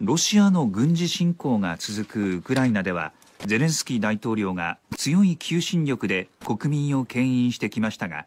ロシアの軍事侵攻が続くウクライナではゼレンスキー大統領が強い求心力で国民を牽引してきましたが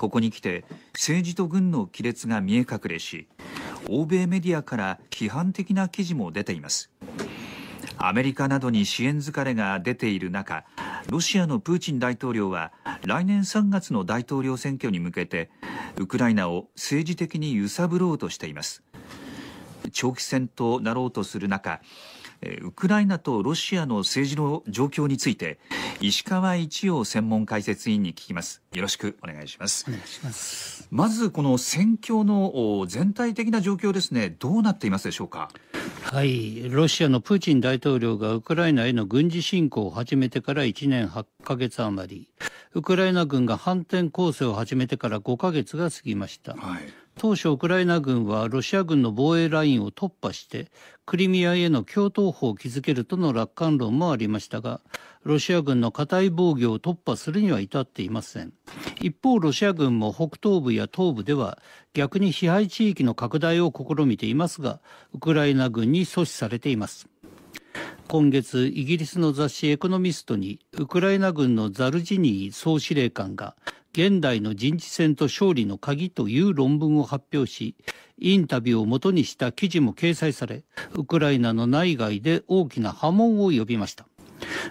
ここに来て政治と軍の亀裂が見え隠れし欧米メディアから批判的な記事も出ていますアメリカなどに支援疲れが出ている中ロシアのプーチン大統領は来年3月の大統領選挙に向けてウクライナを政治的に揺さぶろうとしています長期戦となろうとする中ウクライナとロシアの政治の状況について石川一洋専門解説委員に聞きますよろしくお願いしますお願いしますまずこの戦況の全体的な状況ですねどうなっていますでしょうかはいロシアのプーチン大統領がウクライナへの軍事侵攻を始めてから1年8ヶ月余りウクライナ軍が反転攻勢を始めてから5ヶ月が過ぎました、はい当初ウクライナ軍はロシア軍の防衛ラインを突破してクリミアへの共闘法を築けるとの楽観論もありましたがロシア軍の固い防御を突破するには至っていません一方ロシア軍も北東部や東部では逆に支配地域の拡大を試みていますがウクライナ軍に阻止されています今月イギリスの雑誌「エコノミスト」にウクライナ軍のザルジニー総司令官が現代の人事戦と勝利の鍵という論文を発表し、インタビューをもとにした記事も掲載され、ウクライナの内外で大きな波紋を呼びました。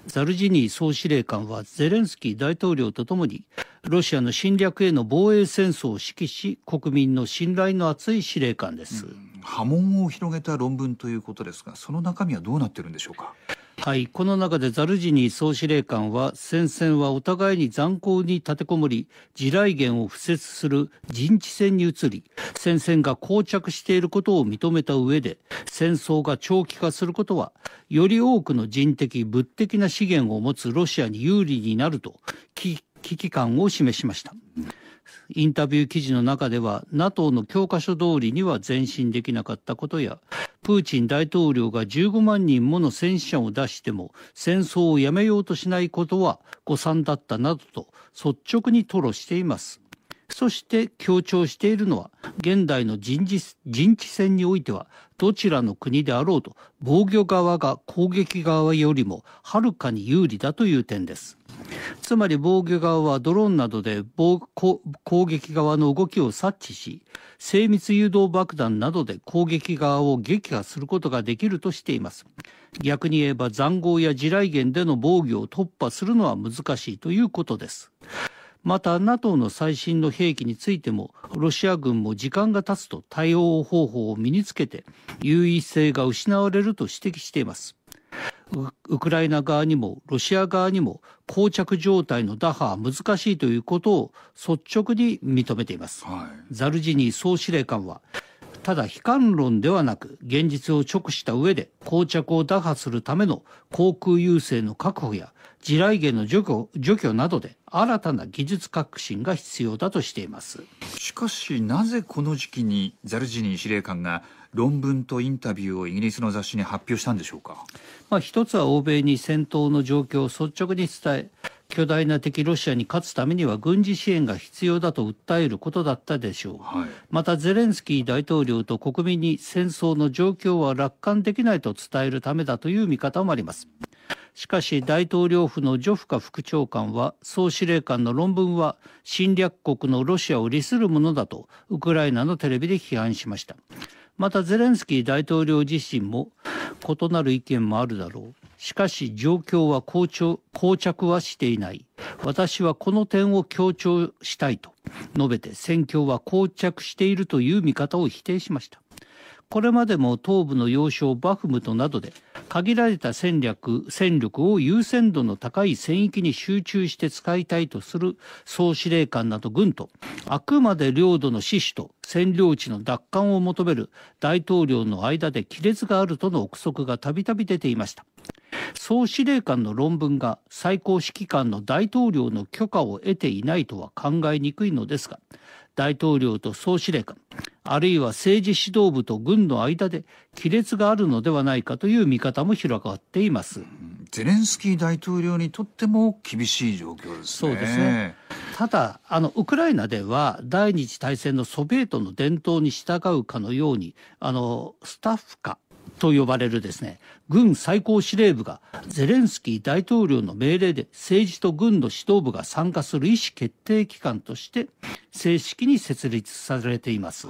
ザルジニー総司令官はゼレンスキー大統領とともにロシアの侵略への防衛戦争を指揮し国民の信頼の厚い司令官です、波紋を広げた論文ということですがその中身はどうなっているんでしょうかはい、この中でザルジニー総司令官は戦線はお互いに残酷に立てこもり地雷原を敷設する陣地戦に移り戦線が膠着していることを認めた上で戦争が長期化することはより多くの人的物的な資源を持つロシアに有利になると危機感を示しました。うんインタビュー記事の中では NATO の教科書通りには前進できなかったことやプーチン大統領が15万人もの戦死者を出しても戦争をやめようとしないことは誤算だったなどと率直に吐露しています。そして強調しているのは現代の人事人知戦においてはどちらの国であろうと防御側が攻撃側よりもはるかに有利だという点ですつまり防御側はドローンなどで攻撃側の動きを察知し精密誘導爆弾などで攻撃側を撃破することができるとしています逆に言えば塹壕や地雷原での防御を突破するのは難しいということですまた NATO の最新の兵器についてもロシア軍も時間が経つと対応方法を身につけて優位性が失われると指摘していますウクライナ側にもロシア側にも膠着状態の打破は難しいということを率直に認めています、はい、ザルジニー総司令官はただ悲観論ではなく現実を直した上で膠着を打破するための航空優勢の確保や地雷原の除去除去などで新たな技術革新が必要だとしていますしかしなぜこの時期にザルジニー司令官が論文とインタビューをイギリスの雑誌に発表したんでしょうか、まあ、一つは欧米に戦闘の状況を率直に伝え巨大な敵ロシアに勝つためには軍事支援が必要だと訴えることだったでしょう、はい、またゼレンスキー大統領と国民に戦争の状況は楽観できないと伝えるためだという見方もありますしかし大統領府のジョフカ副長官は総司令官の論文は侵略国のロシアを利するものだとウクライナのテレビで批判しましたまたゼレンスキー大統領自身も異なる意見もあるだろうしかし状況は膠着はしていない私はこの点を強調したいと述べて戦況は膠着しているという見方を否定しましたこれまでも東部の要衝バフムトなどで限られた戦略戦力を優先度の高い戦域に集中して使いたいとする総司令官など軍とあくまで領土の死守と占領地の奪還を求める大統領の間で亀裂があるとの憶測がたびたび出ていました。総司令官の論文が最高指揮官の大統領の許可を得ていないとは考えにくいのですが大統領と総司令官あるいは政治指導部と軍の間で亀裂があるのではないかという見方も広がっています。ゼレンスキー大統領にとっても厳しい状況です、ね、そうですね。ただあのウクライナでは第二次大戦のソビエトの伝統に従うかのようにあのスタッフかと呼ばれるですね軍最高司令部がゼレンスキー大統領の命令で政治と軍の指導部が参加する意思決定機関として正式に設立されています、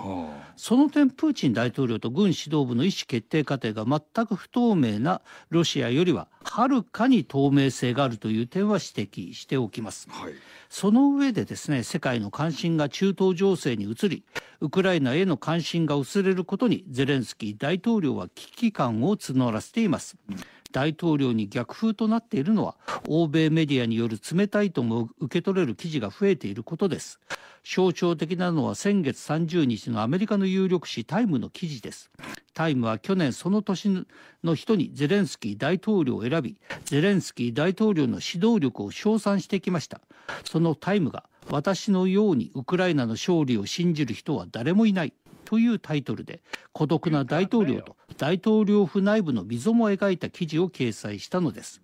その点プーチン大統領と軍指導部の意思決定過程が全く不透明なロシアよりははるかに透明性があるという点は指摘しておきます、はい、その上でですね世界の関心が中東情勢に移りウクライナへの関心が薄れることにゼレンスキー大統領は危機感を募らせています、うん大統領に逆風となっているのは欧米メディアによる冷たいとも受け取れる記事が増えていることです象徴的なのは先月30日のアメリカの有力紙タイムの記事ですタイムは去年その年の人にゼレンスキー大統領を選びゼレンスキー大統領の指導力を称賛してきましたそのタイムが私のようにウクライナの勝利を信じる人は誰もいないというタイトルで孤独な大統領と大統領府内部の溝も描いた記事を掲載したのです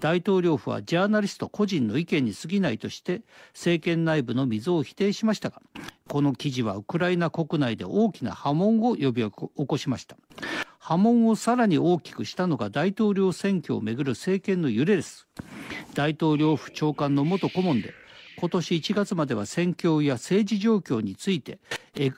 大統領府はジャーナリスト個人の意見に過ぎないとして政権内部の溝を否定しましたがこの記事はウクライナ国内で大きな波紋を呼び起こしました波紋をさらに大きくしたのが大統領選挙をめぐる政権の揺れです大統領府長官の元顧問で今年1月までは選挙や政治状況について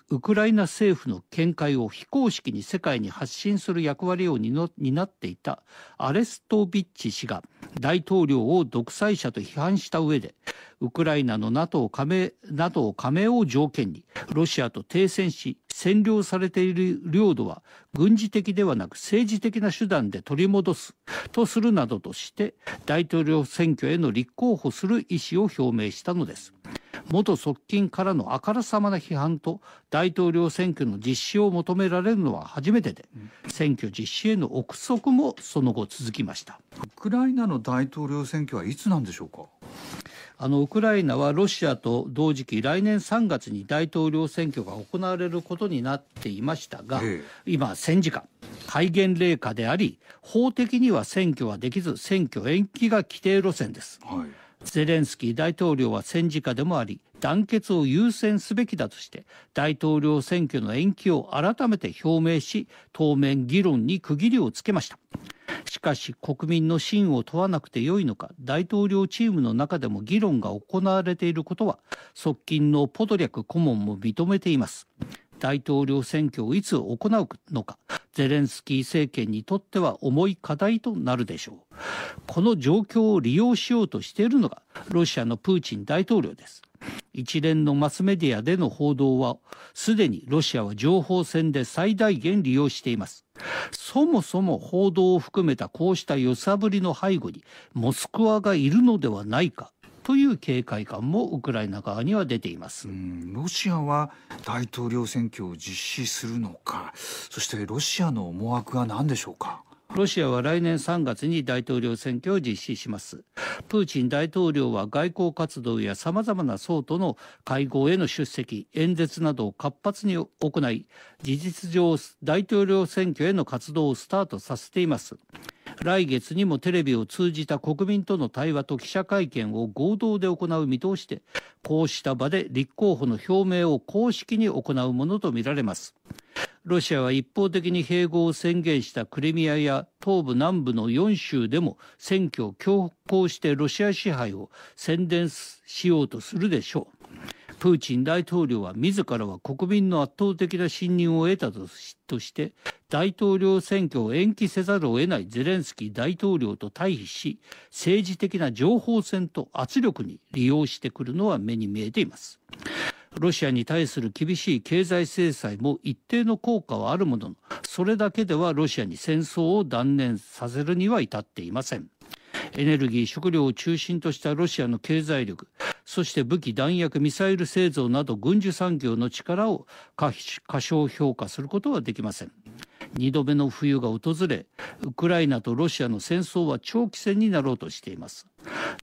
ウクライナ政府の見解を非公式に世界に発信する役割を担っていたアレストビッチ氏が大統領を独裁者と批判した上でウクライナの NATO 加盟 NATO 加盟を条件にロシアと停戦し占領されている領土は軍事的ではなく政治的な手段で取り戻すとするなどとして大統領選挙への立候補する意思を表明したのです。元側近からのあからさまな批判と大統領選挙の実施を求められるのは初めてで、選挙実施への憶測もその後続きましたウクライナの大統領選挙はいつなんでしょうかあのウクライナはロシアと同時期来年3月に大統領選挙が行われることになっていましたが、今、戦時下戒厳令下であり法的には選挙はできず選挙延期が規定路線です。はいゼレンスキー大統領は戦時下でもあり団結を優先すべきだとして大統領選挙の延期を改めて表明し当面議論に区切りをつけましたしかし国民の信を問わなくてよいのか大統領チームの中でも議論が行われていることは側近のポドリャク顧問も認めています大統領選挙をいつ行うのかゼレンスキー政権にとっては重い課題となるでしょうこの状況を利用しようとしているのがロシアのプーチン大統領です一連のマスメディアでの報道はすでにロシアは情報戦で最大限利用していますそもそも報道を含めたこうした揺さぶりの背後にモスクワがいるのではないかという警戒感もウクライナ側には出ています、ロシアは大統領選挙を実施するのかそしてロシアの思惑は何でしょうかロシアは来年3月に大統領選挙を実施します。プーチン大統領は外交活動や様々な層との会合への出席、演説などを活発に行い、事実上大統領選挙への活動をスタートさせています。来月にもテレビを通じた国民との対話と記者会見を合同で行う見通しでこうした場で立候補の表明を公式に行うものとみられますロシアは一方的に併合を宣言したクリミアや東部南部の4州でも選挙を強行してロシア支配を宣伝しようとするでしょうプーチン大統領は自らは国民の圧倒的な信任を得たとして大統領選挙を延期せざるを得ないゼレンスキー大統領と対比し政治的な情報戦と圧力に利用してくるのは目に見えています。ロシアに対する厳しい経済制裁も一定の効果はあるもののそれだけではロシアに戦争を断念させるには至っていませんエネルギー食料を中心としたロシアの経済力そして武器弾薬ミサイル製造など軍需産業の力を過小評価することはできません2度目の冬が訪れウクライナとロシアの戦争は長期戦になろうとしています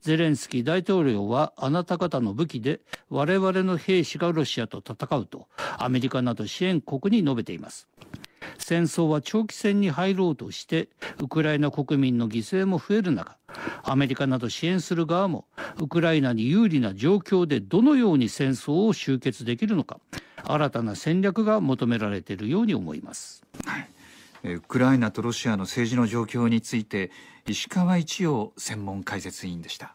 ゼレンスキー大統領はあなた方の武器で我々の兵士がロシアと戦うとアメリカなど支援国に述べています戦争は長期戦に入ろうとしてウクライナ国民の犠牲も増える中アメリカなど支援する側もウクライナに有利な状況でどのように戦争を終結できるのか新たな戦略が求められているように思います。はいウクライナとロシアの政治の状況について石川一洋専門解説委員でした。